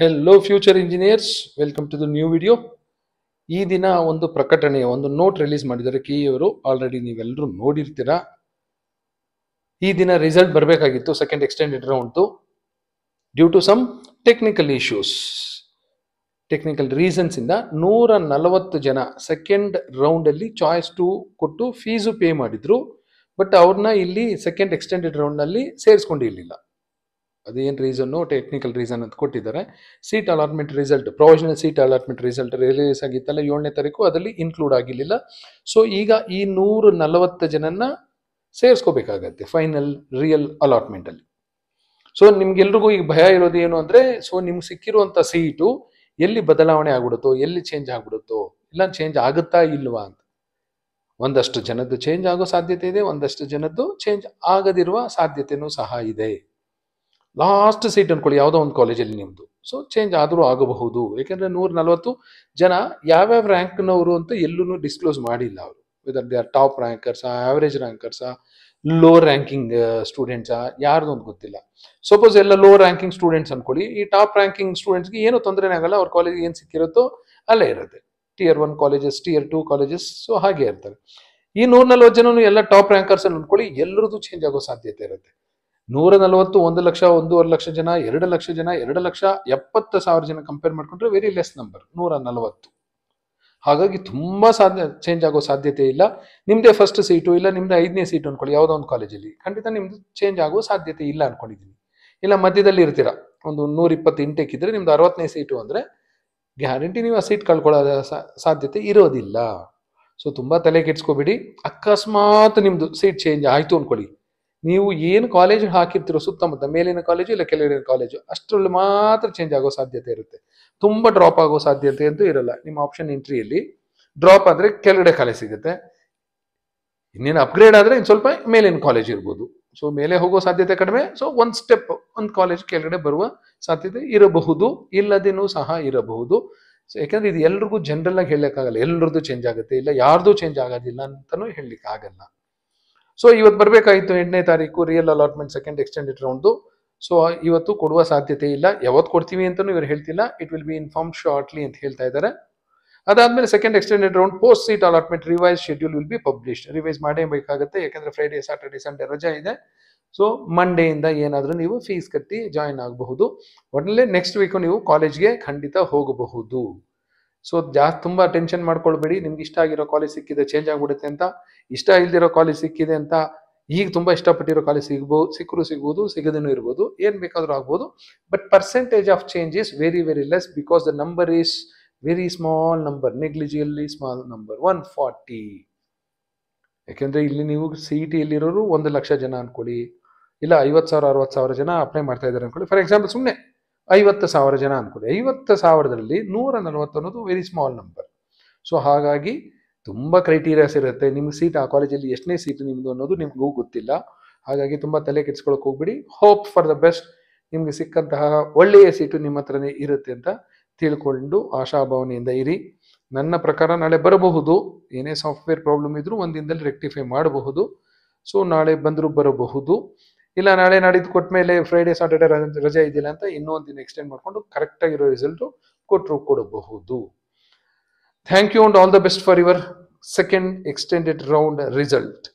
hello future engineers welcome to the new video ಈ ದಿನ ಒಂದು ಪ್ರಕಟಣೆಯ ಒಂದು ನೋಟ್ ರಿಲೀಸ್ ಮಾಡಿದ್ದಾರೆ ಕಿ ಅವರು ಆಲ್ರೆಡಿ ನೀವೆಲ್ಲರೂ ನೋಡಿರ್ತೀರಾ ಈ ದಿನ ರಿಸಲ್ಟ್ ಬರಬೇಕಾಗಿತ್ತು ಸೆಕೆಂಡ್ ಎಕ್ಸ್ಟೆಂಡೆಡ್ ರೌಂಡ್ದು due to some technical issues technical ರೀಸನ್ಸಿಂದ ನೂರ ನಲವತ್ತು ಜನ ಸೆಕೆಂಡ್ ರೌಂಡಲ್ಲಿ ಚಾಯ್ಸ್ ಟು ಕೊಟ್ಟು ಫೀಸು ಪೇ ಮಾಡಿದರು ಬಟ್ ಅವ್ರನ್ನ ಇಲ್ಲಿ ಸೆಕೆಂಡ್ ಎಕ್ಸ್ಟೆಂಡೆಡ್ ರೌಂಡ್ನಲ್ಲಿ ಸೇರಿಸ್ಕೊಂಡಿರಲಿಲ್ಲ ಅದೇನು ರೀಸನ್ನು ಟೆಕ್ನಿಕಲ್ ರೀಸನ್ ಅಂತ ಕೊಟ್ಟಿದ್ದಾರೆ seat allotment result provisional seat allotment result release ಆಗಿತ್ತಲ್ಲ ಏಳನೇ ತಾರೀಕು ಅದರಲ್ಲಿ ಇನ್ಕ್ಲೂಡ್ ಆಗಿರಲಿಲ್ಲ ಸೊ ಈಗ ಈ ನೂರ ನಲವತ್ತು ಜನನ ಸೇರಿಸ್ಕೋಬೇಕಾಗತ್ತೆ ಫೈನಲ್ ರಿಯಲ್ ಅಲಾಟ್ಮೆಂಟಲ್ಲಿ ಸೊ ನಿಮ್ಗೆಲ್ರಿಗೂ ಈಗ ಭಯ ಇರೋದು ಏನು ಅಂದರೆ ಸೊ ನಿಮ್ಗೆ ಸಿಕ್ಕಿರುವಂಥ ಸೀಟು ಎಲ್ಲಿ ಬದಲಾವಣೆ ಆಗ್ಬಿಡುತ್ತೋ ಎಲ್ಲಿ ಚೇಂಜ್ ಆಗ್ಬಿಡುತ್ತೋ ಇಲ್ಲ ಚೇಂಜ್ ಆಗುತ್ತಾ ಇಲ್ವಾ ಅಂತ ಒಂದಷ್ಟು ಜನದ್ದು ಚೇಂಜ್ ಆಗೋ ಸಾಧ್ಯತೆ ಇದೆ ಒಂದಷ್ಟು ಜನದ್ದು ಚೇಂಜ್ ಆಗದಿರುವ ಸಾಧ್ಯತೆಯೂ ಸಹ ಇದೆ ಲಾಸ್ಟ್ ಸೀಟ್ ಅಂದ್ಕೊಳ್ಳಿ ಯಾವುದೋ ಒಂದು ಕಾಲೇಜಲ್ಲಿ ನಿಮ್ಮದು ಸೊ ಚೇಂಜ್ ಆದರೂ ಆಗಬಹುದು ಏಕೆಂದರೆ ನೂರ ನಲವತ್ತು ಜನ ಯಾವ್ಯಾವ ರ್ಯಾಂಕ್ನವರು ಅಂತ ಎಲ್ಲೂ ಡಿಸ್ಕ್ಲೋಸ್ ಮಾಡಿಲ್ಲ ಅವರು ವಿದರ್ ದೇ ಆರ್ ಟಾಪ್ ರ್ಯಾಂಕರ್ಸಾ ಆ್ಯಾವ್ರೇಜ್ ರ್ಯಾಂಕರ್ಸಾ ಲೋ ರ್ಯಾಂಕಿಂಗ್ ಸ್ಟೂಡೆಂಟ್ಸಾ ಯಾರ್ದು ಅಂತ ಗೊತ್ತಿಲ್ಲ ಸಪೋಸ್ ಎಲ್ಲ ಲೋ ರ್ಯಾಂಕಿಂಗ್ ಸ್ಟೂಡೆಂಟ್ಸ್ ಅಂದ್ಕೊಳ್ಳಿ ಈ ಟಾಪ್ ರ್ಯಾಂಕಿಂಗ್ ಸ್ಟೂಡೆಂಟ್ಸ್ಗೆ ಏನು ತೊಂದರೆ ಆಗಲ್ಲ ಅವ್ರ ಕಾಲೇಜಿಗೆ ಏನು ಸಿಕ್ಕಿರುತ್ತೋ ಅಲ್ಲೇ ಇರುತ್ತೆ tier one colleges tier two colleges so ಹಾಗೆ ಇರ್ತಾರೆ ಈ ನೂರ ನಲ್ವತ್ತು ಜನನು ಎಲ್ಲ ಟಾಪ್ ರ್ಯಾಂಕರ್ಸ್ ಅನ್ಕೊಳ್ಳಿ ಎಲ್ಲರದ್ದು ಚೇಂಜ್ ಆಗೋ ಸಾಧ್ಯತೆ ಇರುತ್ತೆ ನೂರ ನಲವತ್ತು ಒಂದು ಲಕ್ಷ ಒಂದೂವರೆ ಲಕ್ಷ ಜನ ಎರಡು ಲಕ್ಷ ಜನ ಎರಡು ಲಕ್ಷ ಎಪ್ಪತ್ತು ಸಾವಿರ ಜನ ಕಂಪೇರ್ ಮಾಡ್ಕೊಂಡ್ರೆ ವೆರಿ ಲೆಸ್ ನಂಬರ್ ನೂರ ನಲವತ್ತು ಹಾಗಾಗಿ ತುಂಬ ಸಾಧ್ಯ ಚೇಂಜ್ ಆಗೋ ಸಾಧ್ಯತೆ ಇಲ್ಲ ನಿಮ್ದೇ ಫಸ್ಟ್ ಸೀಟು ಇಲ್ಲ ನಿಮ್ದು ಐದನೇ ಸೀಟು ಅನ್ಕೊಳ್ಳಿ ಯಾವುದೋ ಒಂದು ಕಾಲೇಜಲ್ಲಿ ಖಂಡಿತ ನಿಮ್ದು ಚೇಂಜ್ ಆಗೋ ಸಾಧ್ಯತೆ ಇಲ್ಲ ಅನ್ಕೊಂಡಿದ್ದೀನಿ ಇಲ್ಲ ಮಧ್ಯದಲ್ಲಿ ಇರ್ತೀರಾ ಒಂದು ನೂರ ಇಪ್ಪತ್ತು ಇಂಟೇಕ್ ಇದ್ರೆ ನಿಮ್ದು ಅರವತ್ತನೇ ಸೀಟು ಅಂದರೆ ಗ್ಯಾರಂಟಿ ನೀವು ಆ ಸೀಟ್ ಕಳ್ಕೊಳ್ಳೋದ ಸಾಧ್ಯತೆ ಇರೋದಿಲ್ಲ ಸೊ ತುಂಬ ತಲೆ ಕೆಡಿಸ್ಕೊಬೇಡಿ ಅಕಸ್ಮಾತ್ ನಿಮ್ಮದು ಸೀಟ್ ಚೇಂಜ್ ಆಯಿತು ಅನ್ಕೊಳ್ಳಿ ನೀವು ಏನು ಕಾಲೇಜ್ ಹಾಕಿರ್ತಿರೋ ಸುತ್ತಮುತ್ತ ಮೇಲಿನ ಕಾಲೇಜು ಇಲ್ಲ ಕೆಳಗಿನ ಕಾಲೇಜು ಅಷ್ಟರಲ್ಲಿ ಮಾತ್ರ ಚೇಂಜ್ ಆಗೋ ಸಾಧ್ಯತೆ ಇರುತ್ತೆ ತುಂಬ ಡ್ರಾಪ್ ಆಗೋ ಸಾಧ್ಯತೆ ಅಂತೂ ಇರಲ್ಲ ನಿಮ್ಮ ಆಪ್ಷನ್ ಎಂಟ್ರಿಯಲ್ಲಿ ಡ್ರಾಪ್ ಆದರೆ ಕೆಳಗಡೆ ಕಾಲೇಜ್ ಸಿಗುತ್ತೆ ಇನ್ನೇನು ಅಪ್ಗ್ರೇಡ್ ಆದರೆ ಇನ್ನು ಸ್ವಲ್ಪ ಮೇಲಿನ ಕಾಲೇಜ್ ಇರ್ಬೋದು ಸೊ ಮೇಲೆ ಹೋಗೋ ಸಾಧ್ಯತೆ ಕಡಿಮೆ ಸೊ ಒಂದು ಸ್ಟೆಪ್ ಒಂದು ಕಾಲೇಜ್ ಕೆಳಗಡೆ ಬರುವ ಸಾಧ್ಯತೆ ಇರಬಹುದು ಇಲ್ಲದೇನೂ ಸಹ ಇರಬಹುದು ಸೊ ಯಾಕೆಂದ್ರೆ ಇದು ಎಲ್ರಿಗೂ ಜನರಲ್ ಆಗಿ ಹೇಳಕ್ಕಾಗಲ್ಲ ಎಲ್ಲರದ್ದು ಚೇಂಜ್ ಆಗುತ್ತೆ ಇಲ್ಲ ಯಾರ್ದು ಚೇಂಜ್ ಆಗೋದಿಲ್ಲ ಅಂತಲೂ ಹೇಳಲಿಕ್ಕೆ ಆಗಲ್ಲ ಸೊ ಇವತ್ತು ಬರಬೇಕಾಗಿತ್ತು ಎಂಟನೇ ತಾರೀಕು real allotment second extended round so ಇವತ್ತು ಕೊಡುವ ಸಾಧ್ಯತೆ ಇಲ್ಲ ಯಾವತ್ತು ಕೊಡ್ತೀವಿ ಅಂತಲೂ ಇವರು ಹೇಳ್ತಿಲ್ಲ it will be inform shortly ಅಂತ ಹೇಳ್ತಾ ಇದ್ದಾರೆ ಅದಾದಮೇಲೆ second extended round post seat allotment revise schedule will be publish revise ಮಾಡೇಬೇಕಾಗುತ್ತೆ ಯಾಕಂದ್ರೆ ಫ್ರೈಡೆ ಸ್ಯಾಟರ್ಡೆ ಸಂಡೇ ರಜಾ ಇದೆ ಸೊ ಮಂಡೇಯಿಂದ ಏನಾದರೂ ನೀವು ಫೀಸ್ ಕಟ್ಟಿ ಜಾಯಿನ್ ಆಗಬಹುದು ಒಟ್ನಲ್ಲಿ ನೆಕ್ಸ್ಟ್ ವೀಕು ನೀವು ಕಾಲೇಜ್ಗೆ ಖಂಡಿತ ಹೋಗಬಹುದು ಸೊ ಜಾಸ್ತಿ ತುಂಬ ಟೆನ್ಷನ್ ಮಾಡ್ಕೊಳ್ಬೇಡಿ ನಿಮ್ಗೆ ಇಷ್ಟ ಆಗಿರೋ ಕಾಲೇಜ್ ಸಿಕ್ಕಿದೆ ಚೇಂಜ್ ಆಗಿಬಿಡುತ್ತೆ ಅಂತ ಇಷ್ಟ ಇಲ್ದಿರೋ ಕಾಲೇಜ್ ಸಿಕ್ಕಿದೆ ಅಂತ ಈಗ ತುಂಬ ಇಷ್ಟಪಟ್ಟಿರೋ ಕಾಲೇಜ್ ಸಿಗ್ಬೋದು ಸಿಕ್ಕರೂ ಸಿಗ್ಬೋದು ಸಿಗದೇನು ಇರ್ಬೋದು ಏನು ಬೇಕಾದರೂ ಆಗ್ಬೋದು but percentage of change is very very less because the number is very small number ನೆಗ್ಲಿಜಿಯಲ್ಲಿ ಸ್ಮಾಲ್ ನಂಬರ್ ಒನ್ ಫಾರ್ಟಿ ಯಾಕೆಂದರೆ ಇಲ್ಲಿ ನೀವು ಸಿ ಇ e ಟಿಯಲ್ಲಿರೋರು ಒಂದು ಲಕ್ಷ ಜನ ಅಂದ್ಕೊಳ್ಳಿ ಇಲ್ಲ ಐವತ್ತು ಸಾವಿರ ಅರವತ್ತು ಸಾವಿರ ಜನ ಅಪ್ಲೈ ಮಾಡ್ತಾ ಇದ್ದಾರೆ ಅನ್ಕೊಳ್ಳಿ ಫಾರ್ ಎಕ್ಸಾಂಪಲ್ ಸುಮ್ಮನೆ ಐವತ್ತು ಸಾವಿರ ಜನ ಅನ್ಕೊಳ್ಳಿ ಐವತ್ತು ಸಾವಿರದಲ್ಲಿ ನೂರ ನಲವತ್ತು ಅನ್ನೋದು ವೆರಿ ಸ್ಮಾಲ್ ನಂಬರ್ ಸೊ ಹಾಗಾಗಿ ತುಂಬ ಕ್ರೈಟೀರಿಯಾಸ್ ಇರುತ್ತೆ ನಿಮ್ಮ ಸೀಟ್ ಆ ಕಾಲೇಜಲ್ಲಿ ಎಷ್ಟನೇ ಸೀಟ್ ನಿಮ್ಮದು ಅನ್ನೋದು ನಿಮಗೂ ಗೊತ್ತಿಲ್ಲ ಹಾಗಾಗಿ ತುಂಬ ತಲೆ ಕೆಡ್ಸ್ಕೊಳಕ್ಕೆ ಹೋಗ್ಬಿಡಿ ಹೋಪ್ ಫಾರ್ ದ ಬೆಸ್ಟ್ ನಿಮಗೆ ಸಿಕ್ಕಂತಹ ಒಳ್ಳೆಯ ಸೀಟು ನಿಮ್ಮ ಹತ್ರನೇ ಇರುತ್ತೆ ಅಂತ ತಿಳ್ಕೊಂಡು ಆಶಾಭಾವನೆಯಿಂದ ಇರಿ ನನ್ನ ಪ್ರಕಾರ ನಾಳೆ ಬರಬಹುದು ಏನೇ ಸಾಫ್ಟ್ವೇರ್ ಪ್ರಾಬ್ಲಮ್ ಇದ್ರೂ ಒಂದಿನದಲ್ಲಿ ರೆಕ್ಟಿಫೈ ಮಾಡಬಹುದು ಸೊ ನಾಳೆ ಬಂದರೂ ಬರಬಹುದು ಇಲ್ಲ ನಾಳೆ ನಾಡಿದ್ದು ಕೊಟ್ಟ ಮೇಲೆ ಫ್ರೈಡೇ ಸಾಟರ್ಡೆ ರಜೆ ಇದಿಲ್ಲ ಅಂತ ಇನ್ನೊಂದು ದಿನ ಎಕ್ಸ್ಟೆಂಡ್ ಮಾಡಿಕೊಂಡು ಕರೆಕ್ಟಾಗಿರೋ ರಿಸಲ್ಟ್ ಕೊಟ್ಟರು ಕೊಡಬಹುದು thank you and all the best for your second extended round result